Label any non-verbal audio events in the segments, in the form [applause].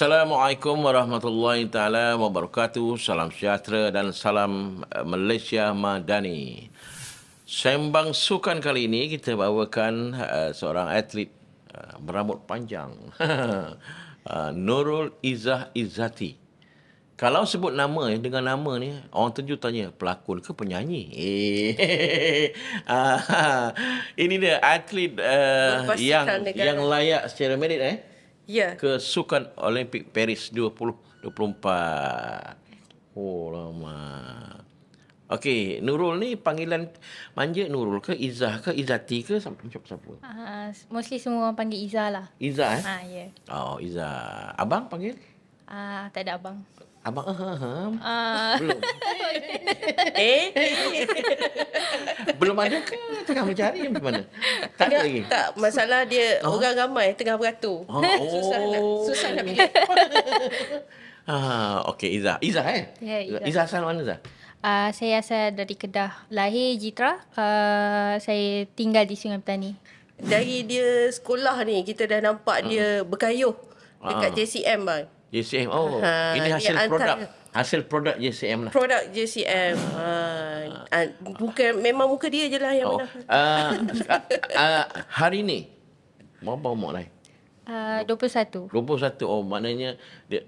Assalamualaikum warahmatullahi taala wabarakatuh. Salam sejahtera dan salam eh, Malaysia Madani. Sembang sukan kali ini kita bawakan uh, seorang atlet uh, berambut panjang. uh, [laughs] Nurul Izzah Izzati. Kalau sebut nama dengan nama ni orang terju tanya pelakon ke penyanyi. [laughs] Ah, [laughs] ini dia atlet uh, yang yang layak secara merit eh. Ya. Ke Sukan Olimpik Paris 2024. Oh lama. Okey, Nurul ni panggilan manja Nurul ke Izah ke Izati ke sampai macam siapa? Uh, mostly semua orang panggil Izah lah. Izah. eh? Ha, ya. Yeah. Oh, Izah. Abang panggil? Ah, tak ada abang. Abang uh, uh, um. Belum [laughs] Eh Belum ada ke Tengah mencari Bagaimana Tak ada lagi Tak masalah dia uh. Orang ramai Tengah beratur uh. oh. [laughs] Susah nak Susah nak [laughs] pergi Ah, okay, Izzah. Izzah, eh? Yeah, Izzah. Izzah asal mana, Izzah? Uh, saya asal dari Kedah. Lahir Jitra. Uh, saya tinggal di Sungai Petani. Dari dia sekolah ni, kita dah nampak dia berkayuh dekat uh. JCM, bang. JCM. Oh, ha, ini hasil ya, produk. hasil produk JCM lah. Produk JCM. Ha, ah, buka, memang muka dia je lah yang oh, menang. Uh, uh, hari ni, berapa umur lain? Uh, 21. 21. Oh, maknanya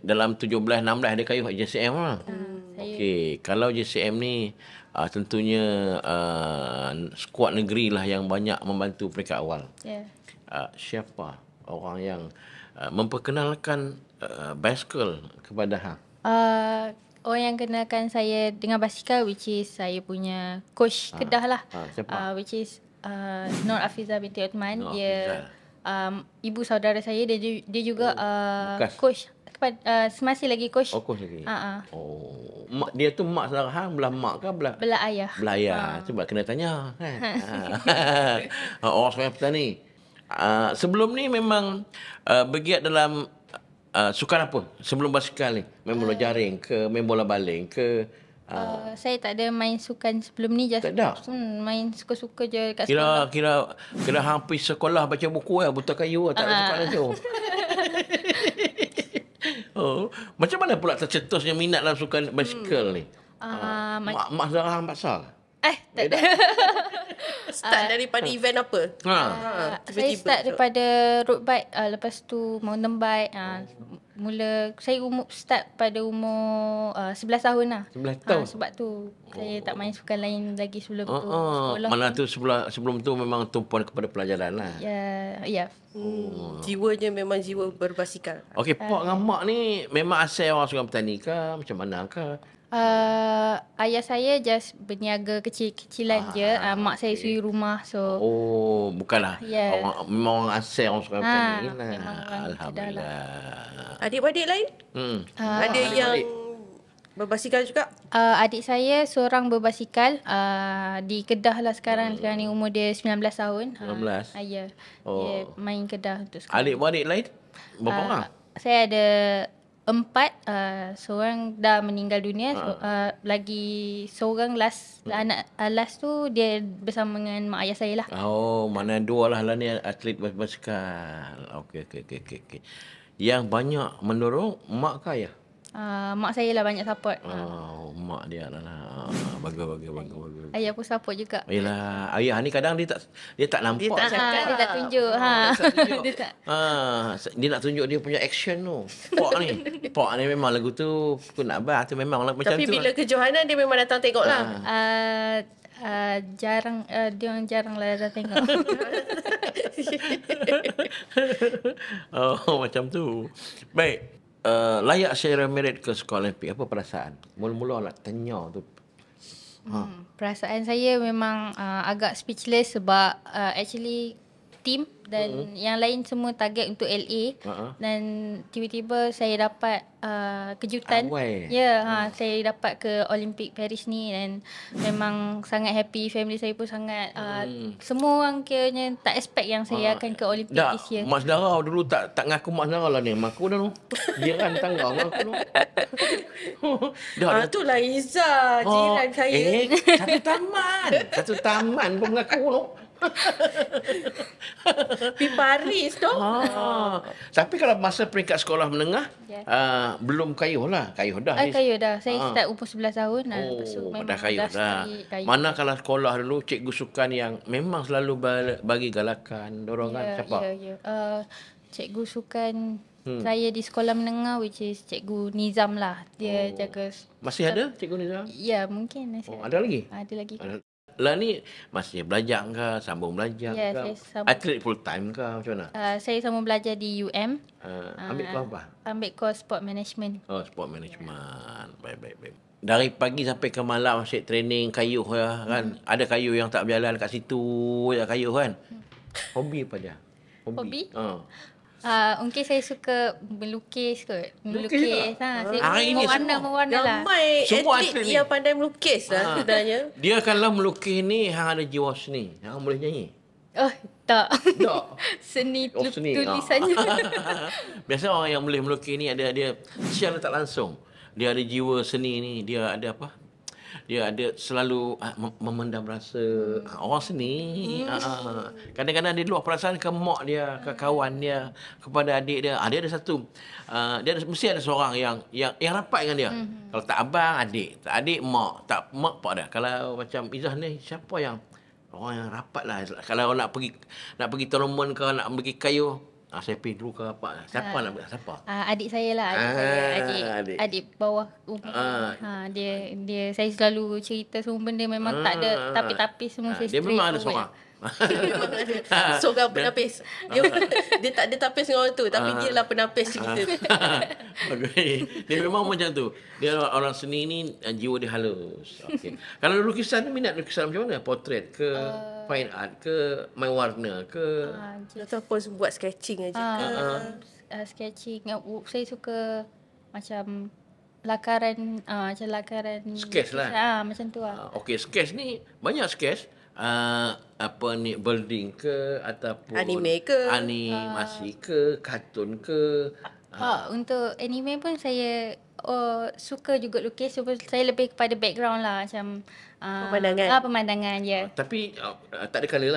dalam 17, 16 dia kayuh JCM lah. Hmm. Okey, kalau JCM ni uh, tentunya uh, skuad negeri lah yang banyak membantu peringkat awal. Yeah. Ya. Uh, siapa orang yang uh, memperkenalkan Uh, basikal kepada ha Uh, orang yang kenalkan saya dengan basikal which is saya punya coach ha. Kedah lah. Ha, uh, which is uh, Nur Afiza binti Uthman. Nur dia um, ibu saudara saya dia dia juga oh, uh, coach kepada uh, semasa lagi coach. Oh, coach lagi. uh-uh. Oh, mak dia tu mak saudara hang belah mak ke belah? Belah ayah. Belah ayah. Uh. Cuba kena tanya kan. Ha. orang sungai petani. Uh, sebelum ni memang uh, bergiat dalam Ah, sukan apa sebelum basikal ni? Main bola uh, jaring ke main bola baling ke? Uh, uh, saya tak ada main sukan sebelum ni just tak hmm, main suka-suka je kat kira, sekolah. Kira kira hampir sekolah baca buku eh buta kayu lah, tak uh. ada sukan langsung. oh, macam mana pula tercetusnya minat dalam sukan basikal hmm. ni? Uh, uh, mak, mak Zara Hang Basar? Eh, tak ada. [laughs] start uh, daripada uh, event apa? Ha. Uh, saya start daripada road bike uh, lepas tu mountain bike uh, mula saya umur start pada umur uh, 11 tahun lah. 11 tahun. Ha, sebab tu oh. saya tak main sukan lain lagi sebelum uh, tu. mana tu sebelum sebelum tu memang tumpuan kepada pelajaran lah. Ya, yeah, oh. yeah. Hmm. Oh. Jiwanya memang jiwa berbasikal. Okey, uh, pak dengan mak ni memang asal orang seorang petani ke macam mana ke? Uh, ayah saya just berniaga kecil-kecilan ah, je. uh, mak okay. saya suri rumah so. Oh, bukanlah. Yeah. Orang, memang orang asal orang suka ha, macam ah, lah. lah. Alhamdulillah. Adik-adik lain? Hmm. Uh, ada adik-adik. yang berbasikal juga? Uh, adik saya seorang berbasikal uh, di Kedah lah sekarang. Hmm. Sekarang ni umur dia 19 tahun. 19? Uh, ya. Yeah. Oh. Dia main Kedah untuk sekolah. Adik-adik lain? Berapa uh, orang? Saya ada empat uh, seorang dah meninggal dunia ha. so, uh, lagi seorang last hmm. anak uh, last tu dia bersama dengan mak ayah saya lah oh mana dua lah lah ni atlet basikal okey okay, okay, okay, yang banyak mendorong mak ke ayah Ah, mak saya lah banyak support. Oh, uh, mak dia lah. lah. Bagus, bagus, bagus, bagus. Ayah pun support juga. Yalah, ayah ni kadang dia tak dia tak nampak. Dia tak ha, dia tak lah. tunjuk. Ha. [laughs] Dia tak. Tunjuk. dia, tak... Ha, dia nak tunjuk dia punya action tu. Pok ni. Pok ni memang lagu tu aku nak bah tu memang lah macam Tapi tu. Tapi bila lah. ke Johanna dia memang datang tengok lah. Uh, uh, jarang, uh, dia orang jarang lah datang tengok. [laughs] oh, macam tu. Baik, uh, layak saya merit ke sekolah Olimpik? Apa perasaan? Mula-mula nak lah tanya tu. Ha. perasaan saya memang uh, agak speechless sebab uh, actually team dan uh-huh. yang lain semua target untuk LA uh-huh. dan tiba-tiba saya dapat uh, kejutan ah, ya yeah, uh ha hmm. saya dapat ke Olympic Paris ni dan memang sangat happy family saya pun sangat uh, uh semua orang kiranya tak expect yang saya uh akan ke Olympic tak, this year. Mak saudara dulu tak tak ngaku mak saudara lah ni mak aku dah tu. Dia kan tangga aku [laughs] dah. Ah tu lah Iza oh, jiran oh, saya. Eh, satu taman. Satu taman pun mengaku tu. [laughs] Piparis tu. Ha. Tapi kalau masa peringkat sekolah menengah, yeah. uh, belum kayuh lah. Kayuh dah. Ay, ah, kayuh dah. Saya ha. start umur 11 tahun. Oh, lepas tu oh, dah kayuh dah. Kayuh. Mana kalau sekolah dulu, cikgu sukan yang memang selalu bagi galakan, dorongan, yeah, siapa? Ya, yeah, ya. Yeah. Uh, cikgu sukan Hmm. Saya di sekolah menengah which is cikgu Nizam lah. Dia oh. jaga. Masih ada cikgu Nizam? Ya, mungkin. Oh, ada lagi? Ada lagi. Ada. Lah ni masih belajar ke, sambung belajar yeah, ke? Sambung. Atlet full time ke macam mana? Uh, saya sambung belajar di UM. Uh, ambil ah, kau apa? Ambil kau sport management. Oh, sport management. Yeah. Baik, baik, baik. Dari pagi sampai ke malam masih training kayu ya, kan? Hmm. Ada kayu yang tak berjalan kat situ, ya kayu kan? Hmm. Hobi apa dia? Hobi? Hobi? Uh. Ah, uh, mungkin saya suka melukis kot. Melukis. Ha, ha. saya ah, warna warna lah. Ramai semua atlet yang pandai melukis lah ha. sebenarnya. Dia kalau melukis ni hang ada jiwa seni. yang boleh nyanyi. Oh, tak. Tak. [laughs] seni, oh, seni tulisannya. [laughs] Biasa orang yang boleh melukis ni ada dia secara tak langsung. Dia ada jiwa seni ni, dia ada apa? dia ada selalu uh, memendam rasa hmm. orang sini ah, kadang-kadang hmm. uh, dia luah perasaan ke mak dia ke kawan dia kepada adik dia uh, dia ada satu uh, dia ada, mesti ada seorang yang yang yang rapat dengan dia hmm. kalau tak abang adik tak adik mak tak mak pak dah kalau macam izah ni siapa yang orang yang rapat lah kalau nak pergi nak pergi tournament ke nak pergi kayuh Ah, saya pin dulu ke apa? Siapa ha. nak buat siapa? Ah, adik saya lah. Adik, saya, ah, adik, adik. adik bawah umur. Ah. Ha, dia dia saya selalu cerita semua benda memang ah. tak ada tapi-tapi semua ah. Dia memang ada seorang. [laughs] So seorang penapis. Dia, [laughs] dia tak ada tapis dengan orang tu. Tapi ah. dia lah penapis ah. cerita. okay. [laughs] Dia memang macam tu. Dia orang seni ni eh, jiwa dia halus. Okay. Kalau lukisan minat lukisan macam mana? Portrait ke? Uh, fine art ke? Main warna ke? Uh, ataupun buat sketching aja uh, Uh, uh, sketching. Saya suka macam lakaran uh, macam lakaran sketch lah ha, macam tu lah uh, ok sketch ni banyak sketch uh, apa ni building ke ataupun anime ke animasi uh, ke kartun ke Pak, uh, ah. untuk anime pun saya oh, suka juga lukis cuma saya lebih kepada background lah macam uh, pemandangan ah pemandangan ya yeah. uh, tapi uh, tak ada kala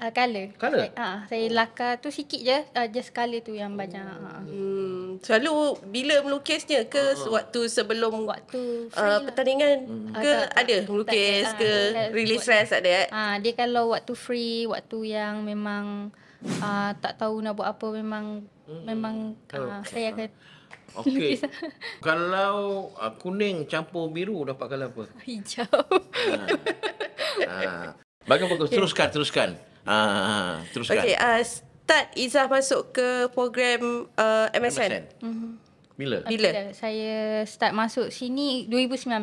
Uh, color. Color? Ah, uh, saya oh. laka tu sikit je, uh, just color tu yang banyak. Oh. Ah. Hmm. Uh. Selalu bila melukisnya ke uh waktu sebelum waktu uh, pertandingan hmm. ke tak, tak, ada melukis tak, ke uh, release stress ada uh, dia kalau waktu free, waktu yang memang uh, tak tahu nak buat apa memang hmm. memang uh, okay. Oh. saya akan Okey. [laughs] kalau uh, kuning campur biru dapat color apa? Hijau. Ha. Uh. Bagaimana? [laughs] Teruskan, teruskan. Ah, ah, ah, teruskan. Okay, uh, ah, start Izzah masuk ke program uh, MSN. MSN. Mm-hmm. Bila? Okay, Saya start masuk sini 2019.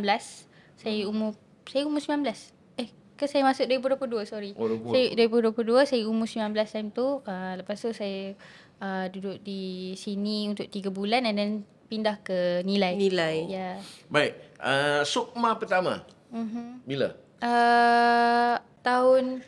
Saya hmm. umur saya umur 19. Eh, Ke saya masuk 2022, sorry. Oh, 2022. Saya 2022, saya umur 19 time tu. Uh, lepas tu saya uh, duduk di sini untuk 3 bulan and then pindah ke nilai. Nilai. Ya. Yeah. Baik. Uh, sukma pertama. Mm-hmm. Bila? Uh, tahun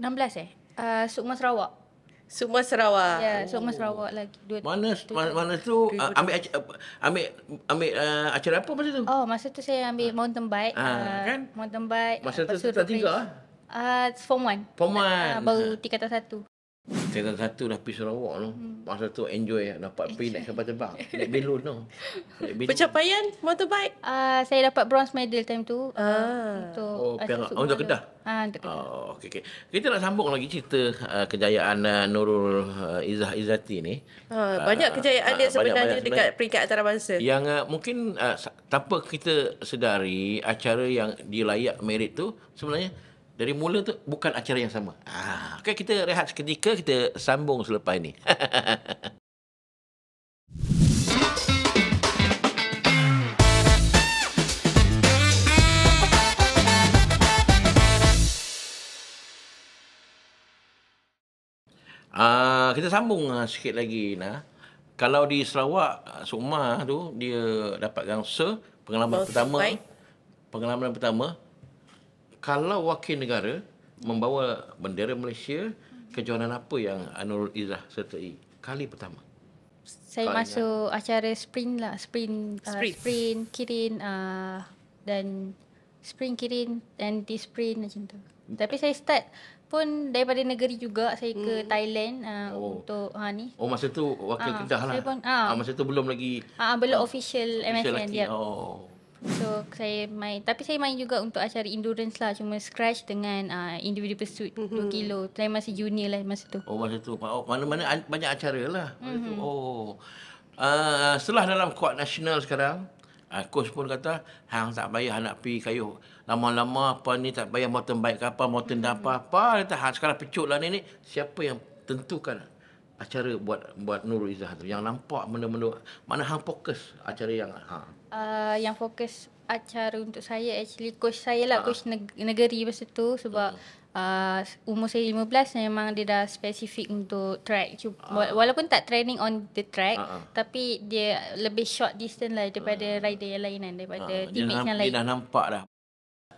16 eh? Uh, Sukma Sarawak. Sukma Sarawak. Ya, yeah, Sukma Sarawak lagi. Dua, mana, dua, dua, mana, tu? Uh, ambil uh, ambil, ambil uh, acara apa masa tu? Oh, masa tu saya ambil mountain bike. Ha, uh, ah, kan? Mountain bike. Masa tu tak tinggal ah Uh, form 1. Form 1. Uh, ah, baru tingkatan 1. Tentang satu dah pergi Sarawak tu. Hmm. Masa tu enjoy lah, dapat enjoy. pergi naik kapal terbang. Naik balloon tu. Pencapaian motorbike? Uh, saya dapat bronze medal time tu. Uh, untuk oh, Perak. Oh, untuk Kedah? Ha, untuk Kedah. Oh, okay, okay. Kita nak sambung lagi cerita uh, kejayaan uh, Nurul uh, Izzah Izzati ni. Uh, banyak kejayaan uh, dia sebenarnya, banyak, banyak sebenarnya peringkat antarabangsa. Yang uh, mungkin uh, tanpa kita sedari acara yang dilayak merit tu sebenarnya dari mula tu bukan acara yang sama. Ah, okay, kita rehat seketika, kita sambung selepas ini. Uh, [laughs] kita sambung uh, sikit lagi nah. Kalau di Sarawak uh, Sukma tu dia dapat gangsa pengalaman Both pertama. Fight. Pengalaman pertama kalau wakil negara membawa bendera Malaysia kejohanan apa yang Anurul Izzah sertai kali pertama saya kali masuk ya. acara sprint lah sprint sprint, uh, sprint kirin uh, dan sprint kirin anti sprint macam tu tapi saya start pun daripada negeri juga saya ke hmm. Thailand uh, oh. untuk ha ni oh masa tu wakil uh, kedah lah saya pun, uh, masa tu belum lagi uh, belum uh, official, official MSN dia oh So saya main Tapi saya main juga Untuk acara endurance lah Cuma scratch dengan uh, ah, Individual pursuit mm-hmm. 2 kilo Saya masih junior lah Masa tu Oh masa tu oh, Mana-mana banyak acara lah mm-hmm. Oh uh, ah, Setelah dalam Kuat nasional sekarang uh, Coach pun kata Hang tak payah Nak pi kayu Lama-lama apa ni Tak bayar Mountain bike ke apa Mountain mm-hmm. apa-apa Dia Hang sekarang pecut lah ni, ni Siapa yang Tentukan acara buat buat Nurul Izzah tu yang nampak benda-benda mana hang fokus acara yang ha uh, yang fokus acara untuk saya actually coach saya lah ha. coach negeri masa tu sebab uh, umur saya 15 memang dia dah spesifik untuk track Cuma, ah. walaupun tak training on the track ha. tapi dia lebih short distance lah daripada ha. rider yang lain kan daripada ha. teammates yang lain dia dah nampak dah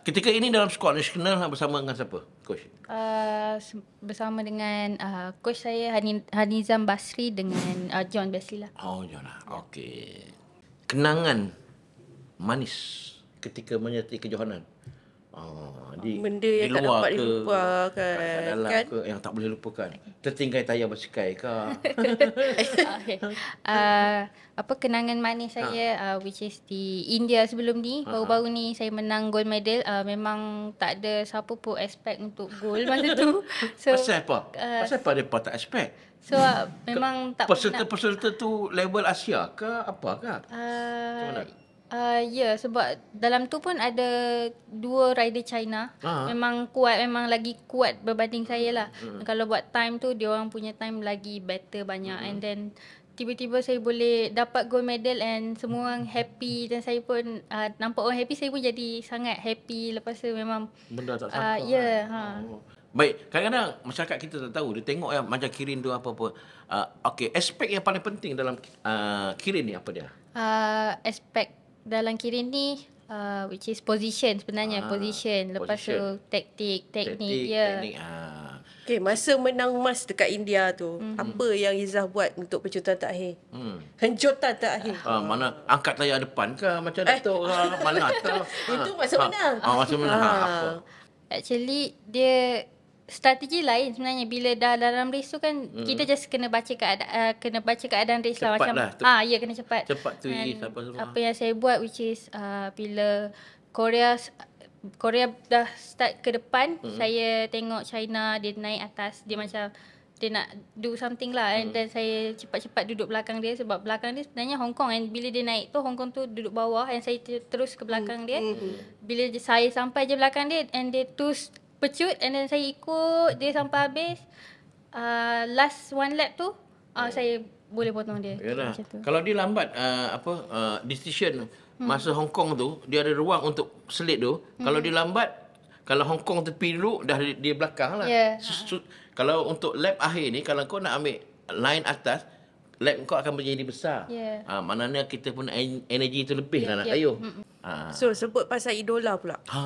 Ketika ini dalam skuad nasional lah bersama dengan siapa? Coach. Uh, bersama dengan uh, coach saya Hanizam Basri dengan uh, John Basri lah. Oh, John. Lah. Okey. Kenangan manis ketika menyertai kejohanan Ah, ah, di, benda yang di luar tak dapat dilupakan kan? kan? yang tak boleh lupakan. Tertinggai tayar basikal ke? [laughs] okay. uh, apa kenangan manis ha. saya uh, which is di India sebelum ni ha. ha. baru-baru ni saya menang gold medal uh, memang tak ada siapa pun expect untuk gold masa tu [laughs] so pasal apa uh, pasal apa depa tak expect so uh, memang tak peserta-peserta tu level Asia ke apa ke uh, Uh, ya sebab dalam tu pun ada dua rider China uh-huh. memang kuat memang lagi kuat berbanding saya lah uh-huh. kalau buat time tu dia orang punya time lagi better banyak uh-huh. and then tiba-tiba saya boleh dapat gold medal and semua orang happy dan saya pun uh, nampak orang happy saya pun jadi sangat happy lepas tu memang benda tak uh, sangka uh, ya yeah, kan? ha oh. Baik, kadang-kadang masyarakat kita tak tahu. Dia tengok ya, macam Kirin tu apa-apa. Uh, okay, aspek yang paling penting dalam uh, Kirin ni apa dia? Uh, aspek dalam kiri ni uh, which is position sebenarnya ah, position lepas position. tu taktik teknik ya. teknik, ah. okay masa menang emas dekat India tu mm-hmm. apa yang Izzah buat untuk pencutan terakhir hmm. hencutan tak ah, ah. mana angkat layar depan ke macam eh. Dato' mana tu [laughs] itu masa ha. menang ah, masa menang ah. Ah, actually dia strategi lain sebenarnya bila dah dalam race tu kan hmm. kita just kena baca keadaan uh, kena baca keadaan race lah, cepat lah macam lah. ah ha, ya kena cepat cepat tu And apa semua apa yang saya buat which is uh, bila Korea Korea dah start ke depan hmm. saya tengok China dia naik atas dia hmm. macam dia nak do something lah and then hmm. saya cepat-cepat duduk belakang dia sebab belakang dia sebenarnya Hong Kong and bila dia naik tu Hong Kong tu duduk bawah and saya terus ke belakang hmm. dia hmm. bila saya sampai je belakang dia and dia terus pecut and then saya ikut dia sampai habis uh, last one lap tu uh, yeah. saya boleh potong dia Yalah. kalau dia lambat uh, apa uh, decision hmm. masa Hong Kong tu dia ada ruang untuk selit tu hmm. kalau dia lambat kalau Hong Kong tepi dulu dah di, belakang lah yeah. ha. kalau untuk lap akhir ni kalau kau nak ambil line atas lap kau akan menjadi besar yeah. Ya. uh, maknanya kita pun energy tu lebih yeah, lah yeah. nak kayuh ya. yeah. Hmm, hmm. uh. so sebut pasal idola pula ha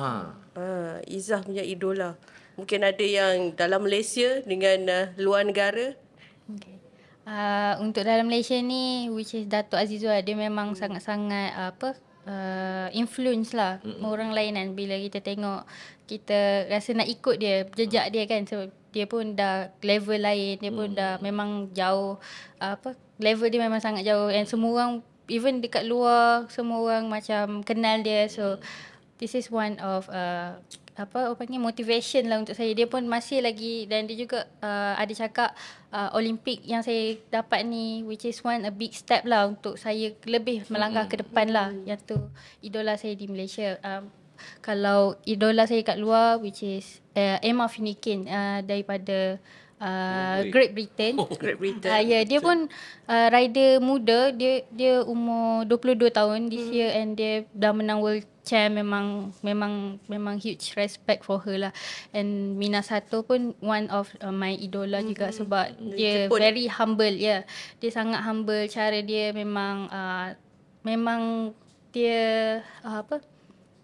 uh uh, Izzah punya idola? Mungkin ada yang dalam Malaysia dengan uh, luar negara. Okay. Uh, ah, untuk dalam Malaysia ni, which is Datuk Azizul, ada memang hmm. sangat-sangat uh, apa uh, influence lah hmm. orang lain kan. Bila kita tengok, kita rasa nak ikut dia, jejak hmm. dia kan. So, dia pun dah level lain, dia hmm. pun dah memang jauh, uh, apa level dia memang sangat jauh. And semua orang, even dekat luar, semua orang macam kenal dia. So, hmm this is one of uh, apa apa panggil motivation lah untuk saya. Dia pun masih lagi dan dia juga uh, ada cakap uh, Olimpik yang saya dapat ni which is one a big step lah untuk saya lebih melangkah ke depan lah. Yang tu idola saya di Malaysia. Um, kalau idola saya kat luar which is uh, Emma Finikin uh, daripada Uh, Great Britain. Oh, Great Britain. Uh, yeah, dia pun uh, rider muda. Dia dia umur 22 tahun this mm. year and dia dah menang World Chair memang memang memang huge respect for her lah. And Mina Sato pun one of uh, my idola mm-hmm. juga sebab mm-hmm. dia Jeput. very humble. Yeah. Dia sangat humble. Cara dia memang uh, memang dia uh, apa?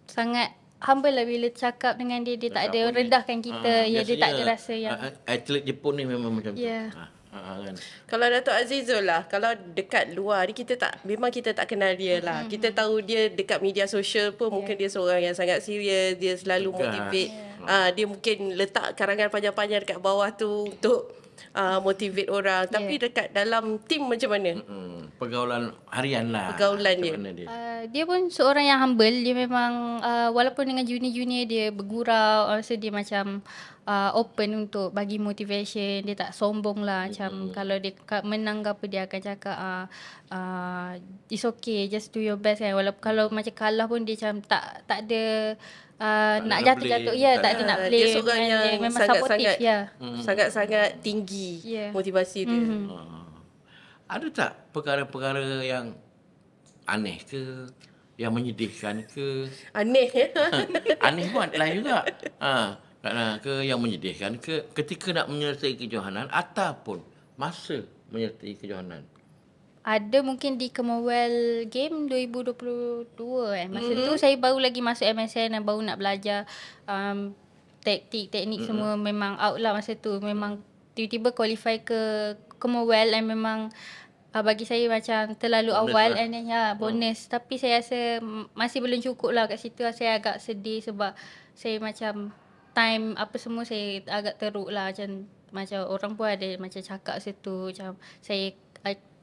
Sangat humble lah bila cakap dengan dia dia tak ada rendahkan kita. Uh, ya dia tak ada rasa yang uh, atlet Jepun ni memang macam yeah. tu. Uh. Ha, ha, kan. Kalau Datuk Azizul lah, kalau dekat luar ni kita tak memang kita tak kenal dia lah. Mm-hmm. Kita tahu dia dekat media sosial pun yeah. mungkin dia seorang yang sangat serius, dia selalu Tugas. motivate. Yeah. Uh, dia mungkin letak karangan panjang-panjang dekat bawah tu untuk uh, motivate orang. Yeah. Tapi dekat dalam tim macam mana? Mm-hmm pergaulan harian lah. Pergaulan dia. Dia? Uh, dia pun seorang yang humble. Dia memang uh, walaupun dengan junior-junior dia bergurau. Rasa dia macam uh, open untuk bagi motivation. Dia tak sombong lah. Macam mm-hmm. kalau dia menang ke apa dia akan cakap. Uh, uh, it's okay. Just do your best kan. Walaupun kalau macam kalah pun dia macam tak, tak ada... Uh, nak jatuh-jatuh ya tak ada nak play dia seorang yang dia memang sangat-sangat sangat, ya. Mm. sangat tinggi yeah. motivasi dia mm-hmm. Ah ada tak perkara-perkara yang aneh ke yang menyedihkan ke aneh ya? ha, aneh buat lain juga ha ke yang menyedihkan ke ketika nak menyertai kejohanan ataupun masa menyertai kejohanan ada mungkin di kemawel Game 2022 eh masa mm-hmm. tu saya baru lagi masuk MSN dan baru nak belajar um, taktik teknik mm-hmm. semua memang out lah masa tu memang tiba-tiba qualify ke kemawel dan memang uh, bagi saya macam terlalu bonus awal lah. and then ya hmm. bonus oh. tapi saya rasa masih belum cukup lah kat situ saya agak sedih sebab saya macam time apa semua saya agak teruk lah macam macam orang pun ada macam cakap situ macam saya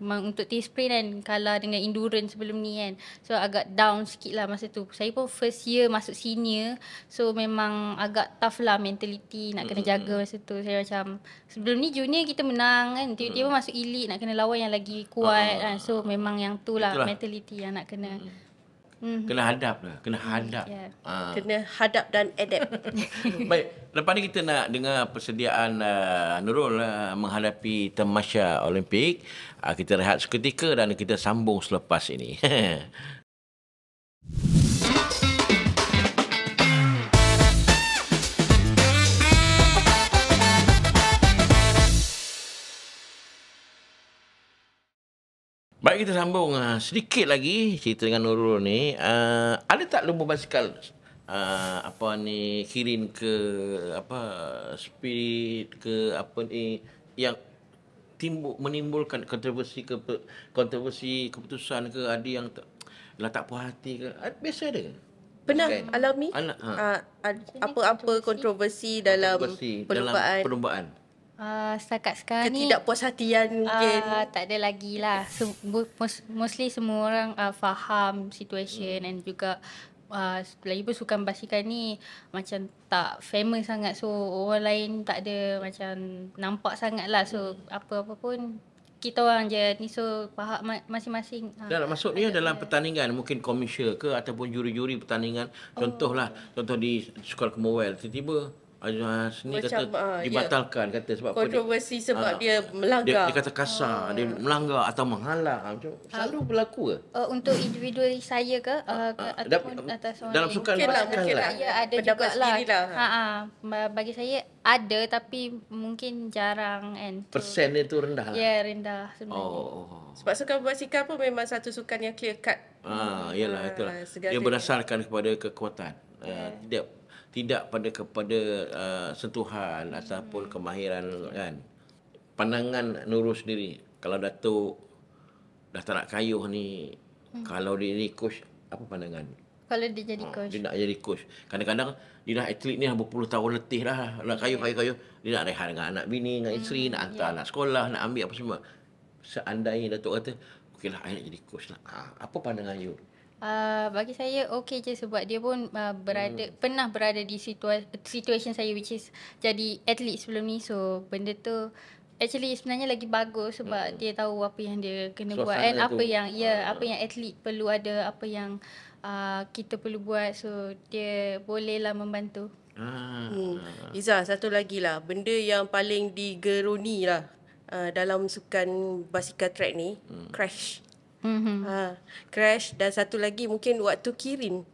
untuk test sprint kan kalah dengan endurance sebelum ni kan so agak down sikit lah masa tu saya pun first year masuk senior so memang agak tough lah mentality nak kena jaga masa tu saya macam sebelum ni junior kita menang kan tiba-tiba masuk elite nak kena lawan yang lagi kuat uh, kan. so ah, memang yang tu lah mentality yang nak kena uh, Mm-hmm. Kena hadap lah. Kena mm-hmm. hadap. Yeah. Ha. Kena hadap dan adapt. [laughs] Baik. Lepas ni kita nak dengar persediaan uh, Nurul uh, menghadapi Temasya Olimpik. Uh, kita rehat seketika dan kita sambung selepas ini. [laughs] Baik kita sambung uh, sedikit lagi cerita dengan Nurul ni. Uh, ada tak lumba basikal uh, apa ni kirim ke apa spirit ke apa ni yang timbul menimbulkan kontroversi ke kontroversi keputusan ke ada yang tak lah tak puas hati ke biasa ada pernah kan? alami Al- ha. apa-apa kontroversi, kontroversi dalam perlombaan, perlombaan. perlombaan. Ah, setakat sekarang Ketidak ni Ketidakpuas hatian ah, mungkin uh, Tak ada lagi lah so, Mostly semua orang uh, faham situasi hmm. And juga uh, Lagi pun sukan basikal ni Macam tak famous sangat So orang lain tak ada macam Nampak sangat lah So hmm. apa-apa pun kita orang je ni so faham masing-masing. Lah, dalam ha, maksudnya ada, pertandingan mungkin komisial ke ataupun juri-juri pertandingan oh. contohlah contoh di Sukar Kemowel tiba-tiba Azwar ni Macam, kata ah, ya. uh, dibatalkan yeah. kata sebab kontroversi dia, sebab uh, dia melanggar. Dia, dia kata kasar, uh. dia melanggar atau menghalang macam selalu berlaku ke? Uh, untuk individu saya ke, uh, ke uh, ataupun da, atas orang dalam sukan lain? Lah, mungkin lah. lah. Ya, ada juga lah. Ha ha. Bagi saya ada tapi mungkin jarang kan. Persen dia tu rendah lah. Ya, yeah, rendah sebenarnya. Oh. oh, oh. Sebab sukan basikal pun memang satu sukan yang clear cut. Ha, uh, iyalah itulah. Uh, dia berdasarkan dia. kepada kekuatan. Uh, dia ya tidak pada kepada uh, sentuhan ataupun hmm. kemahiran kan pandangan nurus sendiri kalau datuk dah tak nak kayuh ni hmm. kalau dia ni coach apa pandangan kalau dia jadi ha, coach dia nak jadi coach kadang-kadang dia dah atlet ni dah berpuluh tahun letih dah nak ya. kayuh kayuh kayuh dia nak rehat dengan anak bini dengan hmm, isteri nak hantar yeah. anak sekolah nak ambil apa semua seandainya datuk kata okeylah saya nak jadi coach lah ha, apa pandangan you Ah, bagi saya okey je sebab dia pun uh, berada hmm. pernah berada di situasi situasi saya which is jadi atlet sebelum ni so benda tu actually sebenarnya lagi bagus sebab hmm. dia tahu apa yang dia kena Suasana buat and apa yang ya yeah, apa ya. yang atlet perlu ada apa yang uh, kita perlu buat so dia bolehlah membantu Hmm. Iza, satu lagi lah Benda yang paling digeruni lah uh, Dalam sukan basikal track ni hmm. Crash Mm-hmm. Ha, crash dan satu lagi mungkin waktu kirim.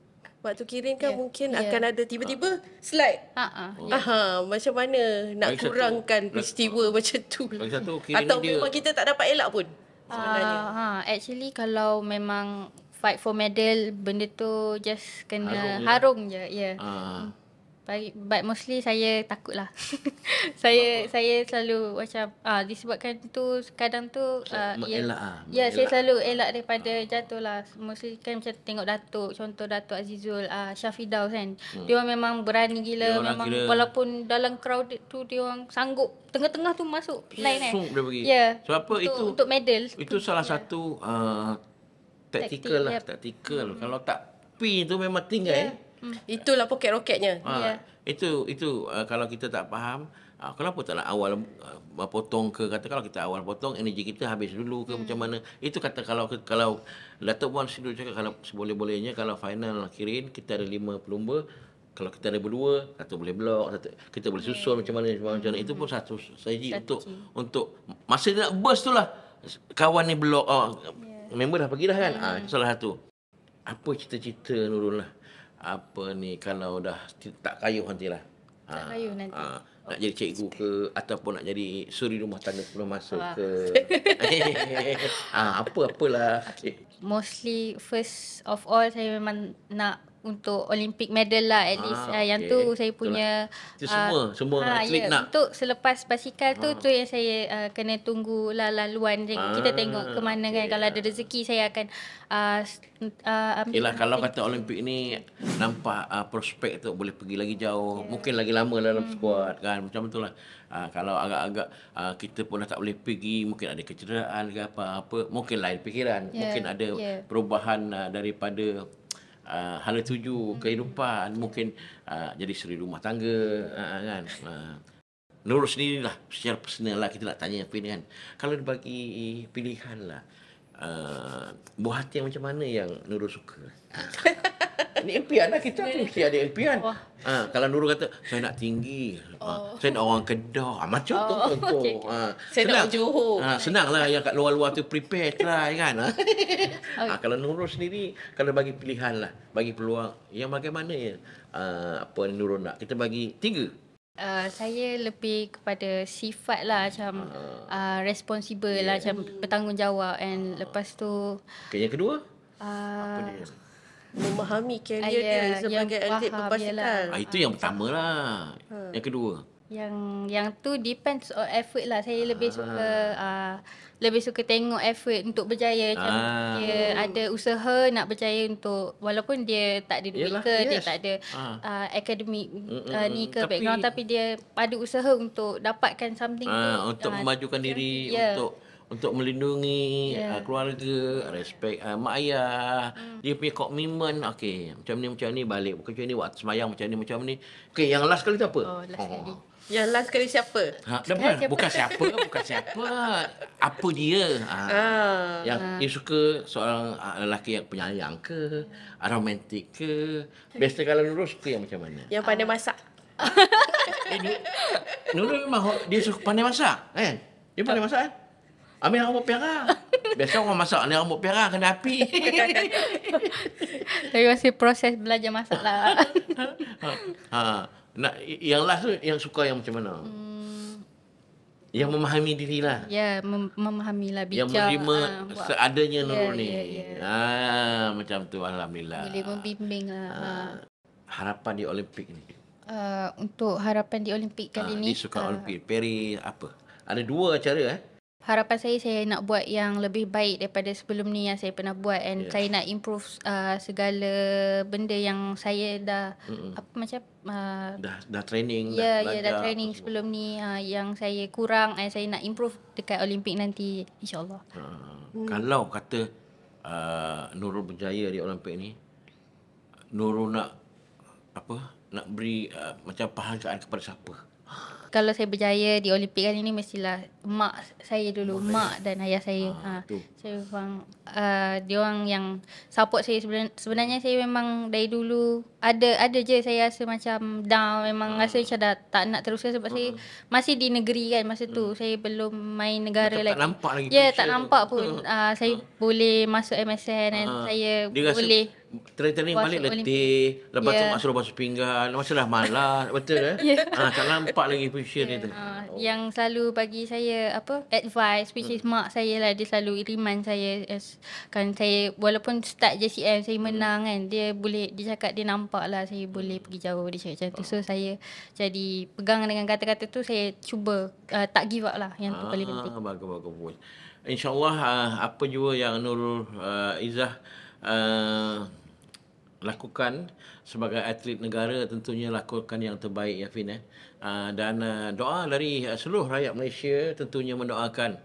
Waktu kirim kan yeah. mungkin yeah. akan ada tiba-tiba uh. slide. Ha uh-uh. Ha. yeah. Ya. macam mana nak Bagi kurangkan satu. peristiwa Bagi [laughs] macam tu. Satu, Atau dia. memang kita tak dapat elak pun sebenarnya. Uh, ha, actually kalau memang fight for medal benda tu just kena harung, harung je. Yeah. Ya. Uh. But, but mostly saya takut lah. [laughs] saya Apa? saya selalu macam ah disebabkan tu kadang tu uh, ya, elak, ah, ya elak. saya selalu elak ah. daripada ah. jatuh lah. Mostly kan macam tengok datuk contoh datuk Azizul uh, Syafidaus kan. Hmm. Dia orang memang berani gila dia memang kira. walaupun dalam crowded tu dia orang sanggup tengah-tengah tu masuk line kan. Sung pergi. Ya. Yeah. Sebab apa itu, itu untuk medal. Itu salah ya. satu uh, taktikal lah, yep. taktikal. Hmm. Kalau tak pin tu memang tinggal. Yeah. Eh. Mm. Itulah poket roketnya. Ha, yeah. Ya. Itu itu uh, kalau kita tak faham, uh, kenapa tak nak awal uh, potong ke kata kalau kita awal potong energi kita habis dulu ke hmm. macam mana? Itu kata kalau kalau Datuk Wan Sidul cakap kalau seboleh-bolehnya kalau final kirin kita ada lima pelumba, kalau kita ada berdua satu boleh blok satu kita boleh susun yeah. macam mana macam mana hmm. itu pun mm-hmm. satu strategi untuk untuk masa dia nak burst tu lah kawan ni blok oh, yeah. member dah pergi dah kan yeah. Ya. ha, salah satu apa cita-cita Nurul lah apa ni kalau dah tak kayuh nantilah. Tak ha, kayuh nanti. Ha, okay. Nak jadi cikgu ke ataupun nak jadi suri rumah tangga sebelum masuk [laughs] ha. ke. apa apa-apalah. Okay. Mostly first of all saya memang nak untuk Olympic medal lah at least ah, okay. Ah, yang tu saya punya uh, semua ah, semua ha, atlet yeah. nak untuk selepas basikal tu tu yang saya uh, kena tunggu lah laluan ah, kita tengok ke mana okay. kan kalau ada rezeki saya akan uh, uh, lah kalau kata Olympic ni nampak uh, prospek tu boleh pergi lagi jauh yeah. mungkin lagi lama lah dalam hmm. squad kan macam tu lah kalau agak-agak uh, kita pun dah tak boleh pergi mungkin ada kecederaan ke apa-apa mungkin lain fikiran yeah, mungkin ada yeah. perubahan uh, daripada uh, hala tuju kehidupan mungkin uh, jadi seri rumah tangga uh, kan uh, Nurul sendiri lah secara personal lah kita nak tanya Fin kan kalau bagi pilihan lah uh, buah hati yang macam mana yang Nurul suka [laughs] ni impian lah kita tu mesti ada impian. Ha, kalau Nurul kata saya nak tinggi, ha, oh. saya nak orang Kedah, ha, macam oh, tu [laughs] Okay. Ha, saya senang. nak Johor. Ha, senanglah yang kat luar-luar tu prepare try kan. Ha? [laughs] Ha, kalau Nurul sendiri kalau bagi pilihan lah, bagi peluang yang bagaimana ya? Ha, apa Nurul nak? Kita bagi tiga. Uh, saya lebih kepada sifat lah macam ha. uh, responsible lah yeah. lah macam bertanggungjawab and ha. lepas tu okay, yang kedua uh, memahami career Ayah, dia sebagai atlet berbasikal. Ah itu yang pertama lah. Ha. Yang kedua. Yang yang tu depends on effort lah. Saya ha. lebih ah. suka uh, lebih suka tengok effort untuk berjaya macam ha. dia oh. ada usaha nak berjaya untuk walaupun dia tak ada duit ke, yes. dia tak ada ha. uh, akademik uh, ni ke tapi, background tapi dia ada usaha untuk dapatkan something ha, tu. untuk uh, memajukan diri yeah. untuk untuk melindungi yeah. Ya. uh, keluarga, respect uh, mak ayah, hmm. dia punya commitment. Okey, macam ni macam ni balik bukan macam ni waktu semayang macam ni macam ni. Okey, yang last kali tu apa? Oh, last oh. kali. Yang last kali siapa? Ha, siapa? bukan siapa, bukan siapa. bukan siapa. apa dia? Ha. Oh, yang ha. dia suka seorang lelaki yang penyayang ke, romantik ke, best kalau lurus ke yang macam mana? Yang pandai masak. eh, Nurul memang dia suka pandai masak kan? Eh? Dia pandai masak kan? Eh? Ambil rambut perah. [laughs] Biasa orang masak ni rambut perah kena api. [laughs] Tapi masih proses belajar masak lah. [laughs] ha, nak, yang last tu, yang suka yang macam mana? Hmm. Yang memahami diri lah. Ya, mem- memahami lah. Yang menerima uh, seadanya yeah, Nurul ni. Yeah, yeah. Ha, macam tu, Alhamdulillah. Boleh bimbing lah. Ha, ha. Harapan di Olimpik ni? Uh, untuk harapan di Olimpik kali ha, ni. Di Sukan uh, Olimpik, Paris, apa? Ada dua cara eh harapan saya saya nak buat yang lebih baik daripada sebelum ni yang saya pernah buat and yeah. saya nak improve uh, segala benda yang saya dah Mm-mm. apa macam uh, dah dah training yeah, ya, ya, dah belajar dah training semua. sebelum ni uh, yang saya kurang and saya nak improve dekat Olimpik nanti insyaallah uh, hmm. kalau kata uh, Nurul berjaya di Olimpik ni Nurul nak apa nak beri uh, macam penghargaan kepada siapa kalau saya berjaya di Olimpik kali ini mestilah mak saya dulu mak, mak saya. dan ayah saya ha, ha. saya memang uh, dia orang yang support saya sebenarnya, sebenarnya saya memang dari dulu ada ada je saya rasa macam down memang ha. rasa macam tak nak teruskan sebab uh-huh. saya masih di negeri kan masa tu hmm. saya belum main negara lagi tak nampak lagi ya yeah, tak nampak pun uh, saya uh. boleh masuk MSN dan uh. saya dia boleh Training-training balik letih Lepas yeah. tu ya. masuk basuh pinggan Masa dah malas Betul eh [laughs] yeah. Ya. ha, Tak nampak lagi Pusher yeah. ni tu ha, oh. Yang selalu bagi saya Apa Advice Which hmm. is mak saya lah Dia selalu iriman saya as, Kan saya Walaupun start JCM Saya hmm. menang hmm. kan Dia boleh Dia cakap dia nampak lah Saya boleh pergi jauh Dia cakap macam tu So hmm. saya Jadi Pegang dengan kata-kata tu Saya cuba uh, Tak give up lah Yang tu ah, paling penting Bagus-bagus InsyaAllah uh, Apa juga yang Nurul uh, Izzah Uh, lakukan sebagai atlet negara tentunya lakukan yang terbaik ya Fina. Eh. Uh, dan uh, doa dari uh, seluruh rakyat Malaysia tentunya mendoakan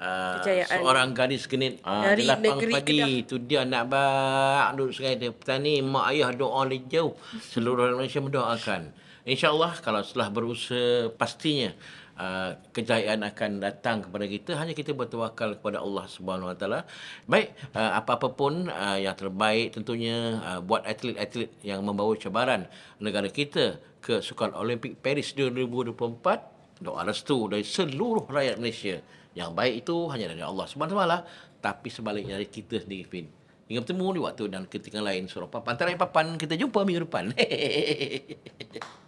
uh, seorang gadis genit uh, dari di lapang negeri padi itu dia nak bak duduk sungai dia petani mak ayah doa dari jauh seluruh rakyat Malaysia mendoakan. InsyaAllah kalau setelah berusaha pastinya uh, kejayaan akan datang kepada kita hanya kita bertawakal kepada Allah Subhanahu Wataala. Baik, uh, apa-apa pun uh, yang terbaik tentunya uh, buat atlet-atlet yang membawa cabaran negara kita ke Sukan Olimpik Paris 2024. Doa restu dari seluruh rakyat Malaysia. Yang baik itu hanya dari Allah Subhanahu Wataala tapi sebaliknya dari kita sendiri Fin. Hingga bertemu di waktu dan ketika lain. Surah Papan. Antara yang Papan, kita jumpa minggu depan. Hehehe. [laughs]